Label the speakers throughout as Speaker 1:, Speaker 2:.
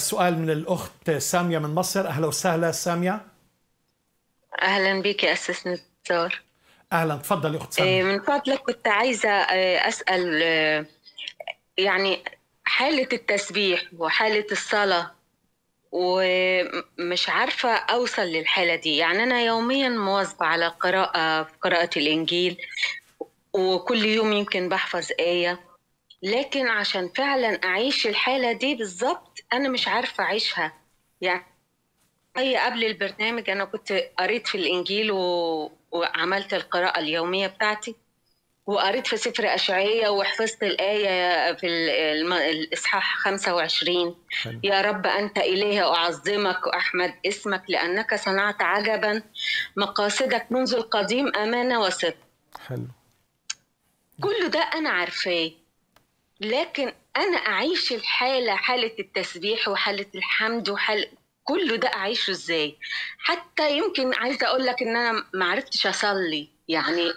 Speaker 1: السؤال من الأخت سامية من مصر أهلا وسهلا سامية
Speaker 2: أهلا بك أستاذ نزار
Speaker 1: أهلا تفضلي أخت سامية إيه، من
Speaker 2: فضلك كنت عايزة آه، أسأل آه، يعني حالة التسبيح وحالة الصلاة ومش عارفة أوصل للحالة دي يعني أنا يوميا مواظبة على قراءة في قراءة الإنجيل وكل يوم يمكن بحفظ آية لكن عشان فعلا اعيش الحاله دي بالظبط انا مش عارفه اعيشها يعني اي قبل البرنامج انا كنت قريت في الانجيل و... وعملت القراءه اليوميه بتاعتي وقريت في سفر أشعية وحفظت الآية في الإصحاح 25 حلو. يا رب أنت إلهي أعظمك واحمد اسمك لأنك صنعت عجبا مقاصدك منذ القديم أمانة وصدق حلو كل ده أنا عارفاه لكن انا اعيش الحاله حاله التسبيح وحاله الحمد وحاله كله ده اعيشه ازاي حتى يمكن عايزه اقول لك ان انا ما عرفتش اصلي يعني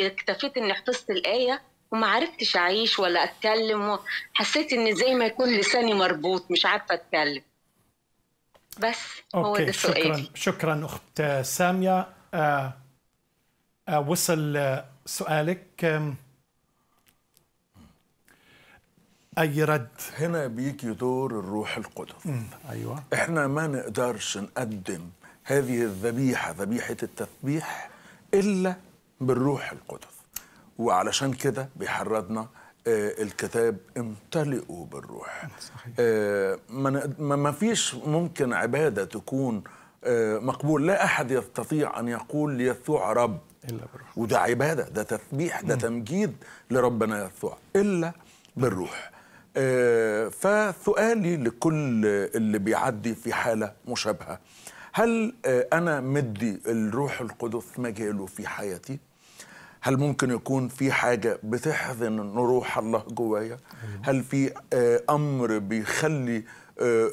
Speaker 2: اكتفيت اني حفظت الايه وما عرفتش اعيش ولا اتكلم حسيت ان زي ما يكون لساني مربوط مش عارفه اتكلم بس أوكي. هو ده سؤالي
Speaker 1: شكرا شكرا اخت ساميه آه آه وصل سؤالك
Speaker 3: اي رد هنا بيجي دور الروح القدس ايوه احنا ما نقدرش نقدم هذه الذبيحه ذبيحه التسبيح الا بالروح القدس وعلشان كده بيحرضنا آه الكتاب امتلئوا بالروح صحيح. آه ما, ما فيش ممكن عباده تكون آه مقبول لا احد يستطيع ان يقول ليسوع رب الا بالروح وده عباده ده تسبيح ده تمجيد لربنا يسوع الا بالروح آه، فسؤالي لكل اللي بيعدي في حالة مشابهة هل آه، أنا مدي الروح القدس مجاله في حياتي؟ هل ممكن يكون في حاجة بتحزن روح الله جوايا؟ هل في آه، أمر بيخلي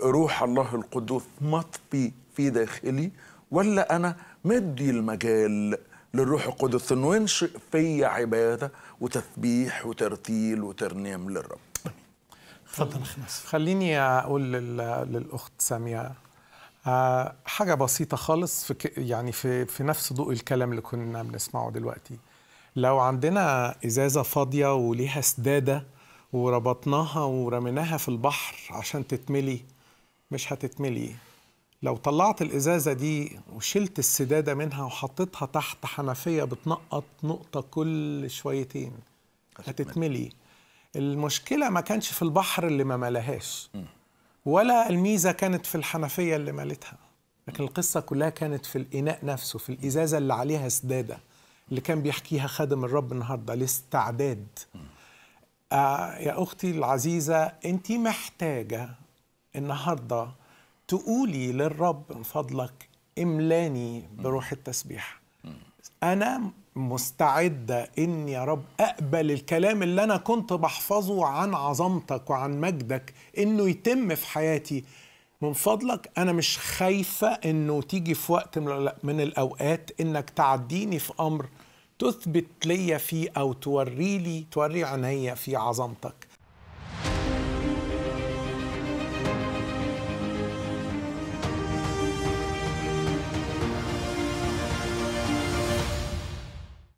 Speaker 3: روح الله القدوس مطفي في داخلي؟ ولا أنا مدي المجال للروح القدس انه ينشئ فيا عباده وتسبيح وترتيل وترنيم للرب
Speaker 1: تفضل اخ طيب، ناصر خليني اقول للاخت ساميه آه، حاجه بسيطه خالص في يعني في في نفس ضوء الكلام اللي كنا بنسمعه دلوقتي لو عندنا ازازه فاضيه وليها سداده وربطناها ورميناها في البحر عشان تتملي مش هتتملي لو طلعت الازازه دي وشلت السداده منها وحطيتها تحت حنفيه بتنقط نقطه كل شويتين هتتملي المشكله ما كانش في البحر اللي ما ملهاش ولا الميزه كانت في الحنفيه اللي مالتها لكن القصه كلها كانت في الاناء نفسه في الازازه اللي عليها سداده اللي كان بيحكيها خادم الرب النهارده الاستعداد آه يا اختي العزيزه انت محتاجه النهارده تقولي للرب من فضلك املاني بروح التسبيح انا مستعدة إن يا رب أقبل الكلام اللي أنا كنت بحفظه عن عظمتك وعن مجدك إنه يتم في حياتي من فضلك أنا مش خايفة إنه تيجي في وقت من الأوقات إنك تعديني في أمر تثبت لي فيه أو توري لي توري عينيا في عظمتك